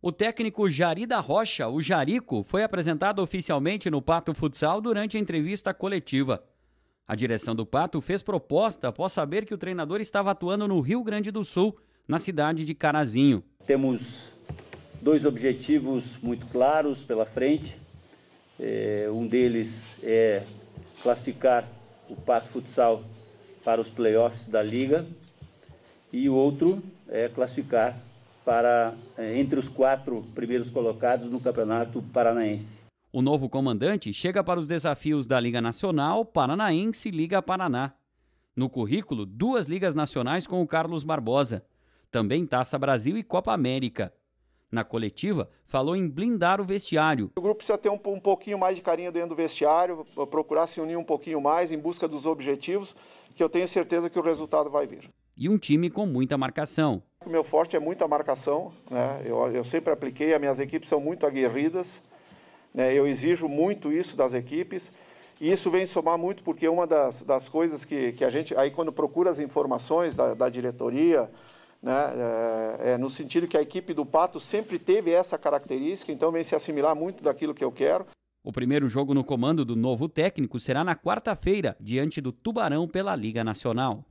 O técnico Jari da Rocha, o Jarico, foi apresentado oficialmente no Pato Futsal durante a entrevista coletiva. A direção do Pato fez proposta após saber que o treinador estava atuando no Rio Grande do Sul, na cidade de Carazinho. Temos dois objetivos muito claros pela frente. É, um deles é classificar o Pato Futsal para os playoffs da Liga e o outro é classificar para é, entre os quatro primeiros colocados no Campeonato Paranaense. O novo comandante chega para os desafios da Liga Nacional, Paranaense e Liga Paraná. No currículo, duas ligas nacionais com o Carlos Barbosa, também Taça Brasil e Copa América. Na coletiva, falou em blindar o vestiário. O grupo precisa ter um, um pouquinho mais de carinho dentro do vestiário, procurar se unir um pouquinho mais em busca dos objetivos, que eu tenho certeza que o resultado vai vir e um time com muita marcação. O meu forte é muita marcação, né? eu, eu sempre apliquei, as minhas equipes são muito aguerridas, né? eu exijo muito isso das equipes, e isso vem somar muito porque uma das, das coisas que, que a gente, aí quando procura as informações da, da diretoria, né, é, é, no sentido que a equipe do Pato sempre teve essa característica, então vem se assimilar muito daquilo que eu quero. O primeiro jogo no comando do novo técnico será na quarta-feira, diante do Tubarão pela Liga Nacional.